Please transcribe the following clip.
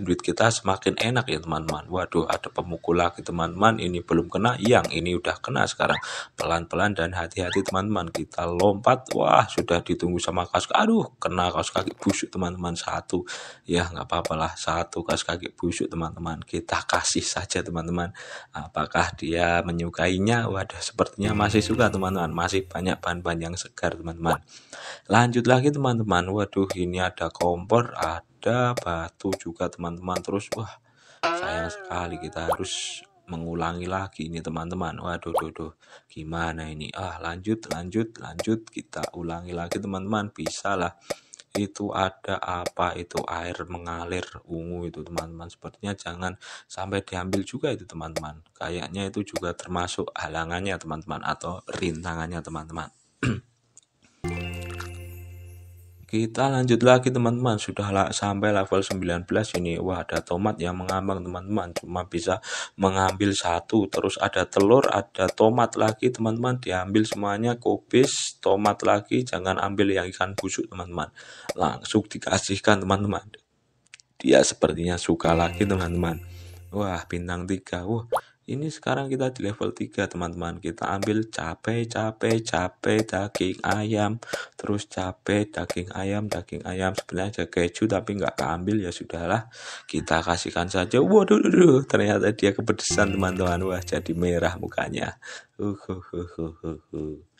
duit kita semakin enak ya teman-teman waduh ada pemukul lagi teman-teman ini belum kena yang ini udah kena sekarang pelan-pelan dan hati-hati teman-teman kita lompat wah sudah ditunggu sama kaos aduh kena kaos kaki busuk teman-teman satu ya nggak apa-apalah satu kaos kaki busuk teman-teman kita kasih saja teman-teman apakah dia menyukainya waduh sepertinya masih suka teman-teman masih banyak bahan-bahan yang segar teman-teman lanjut lagi teman-teman waduh ini ada kompor ada ada batu juga teman-teman terus wah sayang sekali kita harus mengulangi lagi ini teman-teman waduh doh, doh gimana ini ah lanjut lanjut lanjut kita ulangi lagi teman-teman bisa lah itu ada apa itu air mengalir ungu itu teman-teman sepertinya jangan sampai diambil juga itu teman-teman kayaknya itu juga termasuk halangannya teman-teman atau rintangannya teman-teman Kita lanjut lagi teman-teman, sudah sampai level 19 ini. Wah, ada tomat yang mengambang teman-teman, cuma bisa mengambil satu. Terus ada telur, ada tomat lagi teman-teman, diambil semuanya kubis, tomat lagi, jangan ambil yang ikan busuk teman-teman. Langsung dikasihkan teman-teman. Dia sepertinya suka lagi teman-teman. Wah, bintang tiga Wah, ini sekarang kita di level 3 teman-teman kita ambil cabai cabai cabai daging ayam terus cabai daging ayam daging ayam sebenarnya ada keju tapi nggak keambil ya sudahlah kita kasihkan saja waduh duh, ternyata dia kepedesan teman-teman wah jadi merah mukanya uh, uh, uh, uh, uh.